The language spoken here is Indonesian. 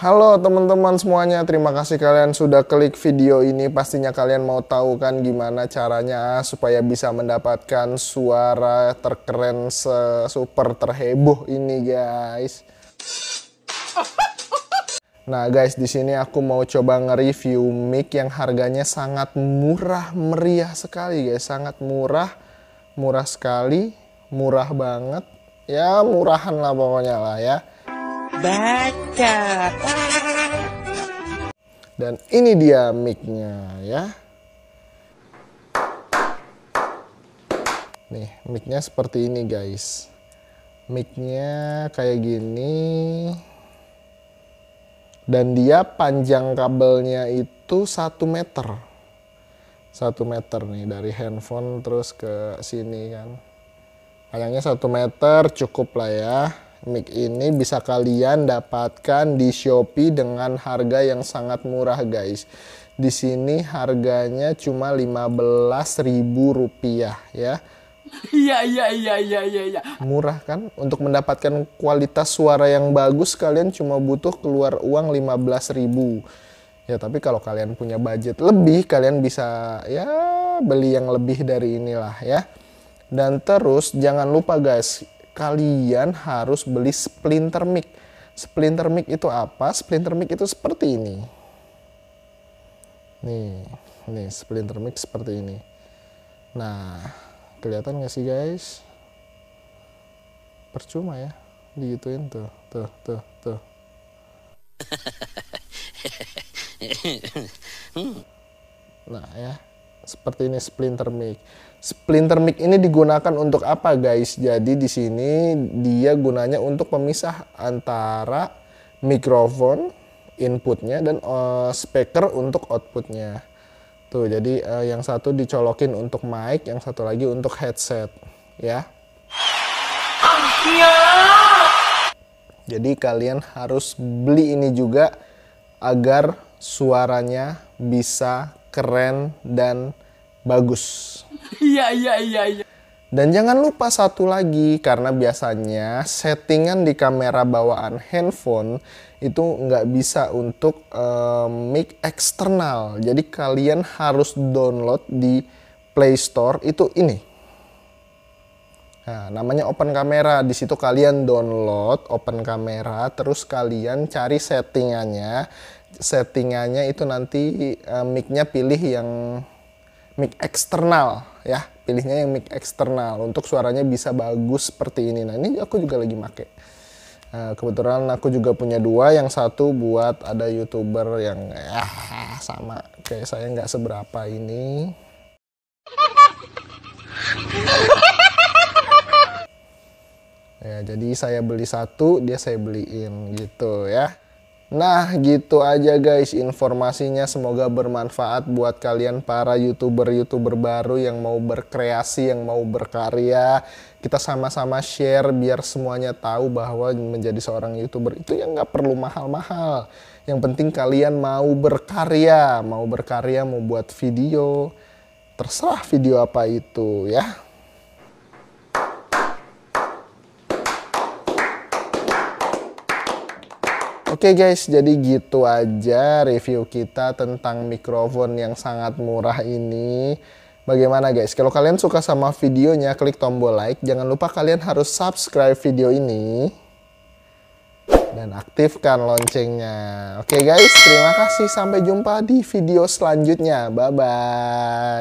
Halo teman-teman semuanya, terima kasih kalian sudah klik video ini. Pastinya kalian mau tahu kan gimana caranya supaya bisa mendapatkan suara terkeren super terheboh ini, guys. Nah, guys, di sini aku mau coba nge-review mic yang harganya sangat murah meriah sekali, guys. Sangat murah, murah sekali, murah banget. Ya, murahan lah pokoknya lah ya baca. Dan ini dia mic-nya ya. Nih, mic-nya seperti ini guys. Mic-nya kayak gini. Dan dia panjang kabelnya itu satu meter. satu meter nih dari handphone terus ke sini kan. Panjangnya satu meter cukup lah ya. Mic ini bisa kalian dapatkan di Shopee dengan harga yang sangat murah, guys. Di sini harganya cuma Rp15.000 ya. Iya iya iya iya iya iya. Murah kan? Untuk mendapatkan kualitas suara yang bagus kalian cuma butuh keluar uang rp 15.000. Ya tapi kalau kalian punya budget lebih kalian bisa ya beli yang lebih dari inilah ya. Dan terus jangan lupa guys, kalian harus beli splinter mic. Splinter mic itu apa? Splinter mic itu seperti ini. Nih, nih splinter mic seperti ini. Nah, kelihatan nggak sih guys? Percuma ya, digituin tuh, tuh, tuh, tuh. Nah ya, seperti ini splinter mic. Splinter mic ini digunakan untuk apa guys? Jadi di sini dia gunanya untuk pemisah antara mikrofon inputnya dan uh, speaker untuk outputnya. Tuh, jadi uh, yang satu dicolokin untuk mic, yang satu lagi untuk headset, ya. Jadi kalian harus beli ini juga agar suaranya bisa keren, dan bagus. Iya, iya, iya, iya. Dan jangan lupa satu lagi, karena biasanya settingan di kamera bawaan handphone itu nggak bisa untuk um, mic eksternal. Jadi kalian harus download di Play Store itu ini. Nah, namanya open camera. Di situ kalian download open camera, terus kalian cari settingannya settingannya itu nanti uh, mic-nya pilih yang mic eksternal ya pilihnya yang mic eksternal untuk suaranya bisa bagus seperti ini nah ini aku juga lagi make uh, kebetulan aku juga punya dua yang satu buat ada youtuber yang ah, sama kayak saya nggak seberapa ini ya jadi saya beli satu dia saya beliin gitu ya Nah, gitu aja guys informasinya. Semoga bermanfaat buat kalian para YouTuber-YouTuber baru yang mau berkreasi, yang mau berkarya. Kita sama-sama share biar semuanya tahu bahwa menjadi seorang YouTuber itu yang nggak perlu mahal-mahal. Yang penting kalian mau berkarya, mau berkarya, mau buat video. Terserah video apa itu ya. Oke okay guys, jadi gitu aja review kita tentang mikrofon yang sangat murah ini. Bagaimana guys? Kalau kalian suka sama videonya, klik tombol like. Jangan lupa kalian harus subscribe video ini dan aktifkan loncengnya. Oke okay guys, terima kasih. Sampai jumpa di video selanjutnya. Bye bye.